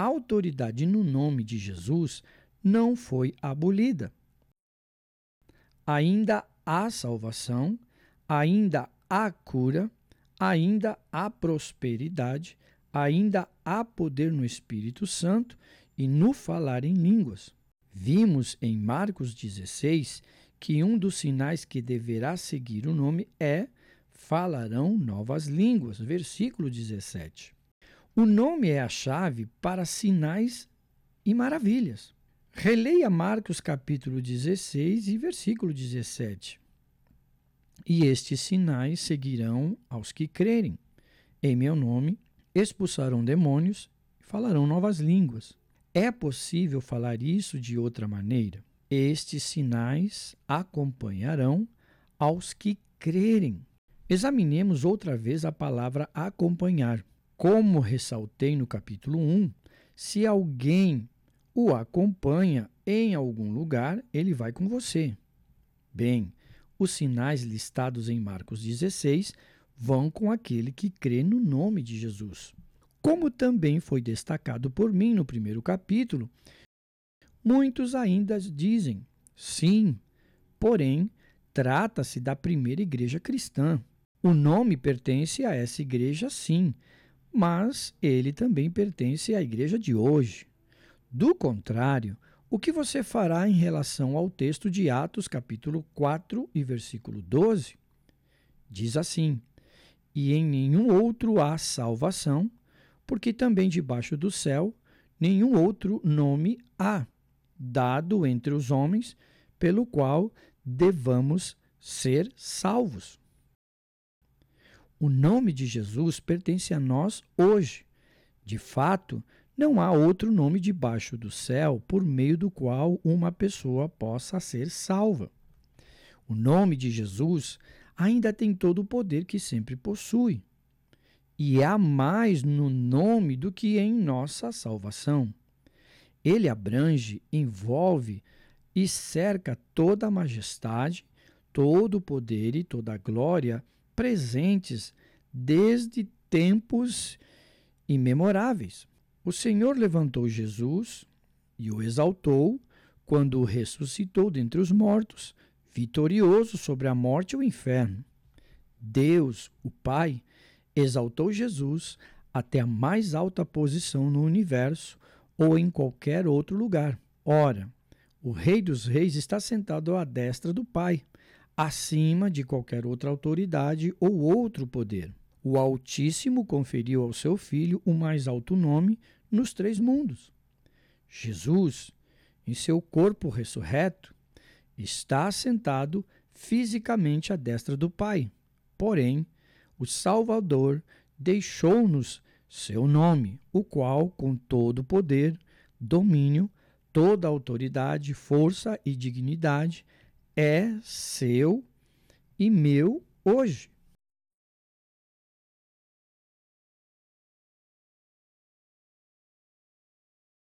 a autoridade no nome de Jesus não foi abolida. Ainda há salvação, ainda há cura, ainda há prosperidade, ainda há poder no Espírito Santo e no falar em línguas. Vimos em Marcos 16 que um dos sinais que deverá seguir o nome é falarão novas línguas, versículo 17. O nome é a chave para sinais e maravilhas. Releia Marcos capítulo 16 e versículo 17. E estes sinais seguirão aos que crerem. Em meu nome expulsarão demônios e falarão novas línguas. É possível falar isso de outra maneira? Estes sinais acompanharão aos que crerem. Examinemos outra vez a palavra acompanhar. Como ressaltei no capítulo 1, se alguém o acompanha em algum lugar, ele vai com você. Bem, os sinais listados em Marcos 16 vão com aquele que crê no nome de Jesus. Como também foi destacado por mim no primeiro capítulo, muitos ainda dizem sim, porém trata-se da primeira igreja cristã. O nome pertence a essa igreja, sim, mas ele também pertence à igreja de hoje. Do contrário, o que você fará em relação ao texto de Atos, capítulo 4 e versículo 12? Diz assim: E em nenhum outro há salvação, porque também debaixo do céu nenhum outro nome há, dado entre os homens, pelo qual devamos ser salvos. O nome de Jesus pertence a nós hoje. De fato, não há outro nome debaixo do céu por meio do qual uma pessoa possa ser salva. O nome de Jesus ainda tem todo o poder que sempre possui. E há mais no nome do que em nossa salvação. Ele abrange, envolve e cerca toda a majestade, todo o poder e toda a glória presentes desde tempos imemoráveis. O Senhor levantou Jesus e o exaltou quando o ressuscitou dentre os mortos, vitorioso sobre a morte e o inferno. Deus, o Pai, exaltou Jesus até a mais alta posição no universo ou em qualquer outro lugar. Ora, o Rei dos Reis está sentado à destra do Pai, acima de qualquer outra autoridade ou outro poder. O Altíssimo conferiu ao seu Filho o mais alto nome nos três mundos. Jesus, em seu corpo ressurreto, está sentado fisicamente à destra do Pai. Porém, o Salvador deixou-nos seu nome, o qual, com todo poder, domínio, toda autoridade, força e dignidade, é seu e meu hoje.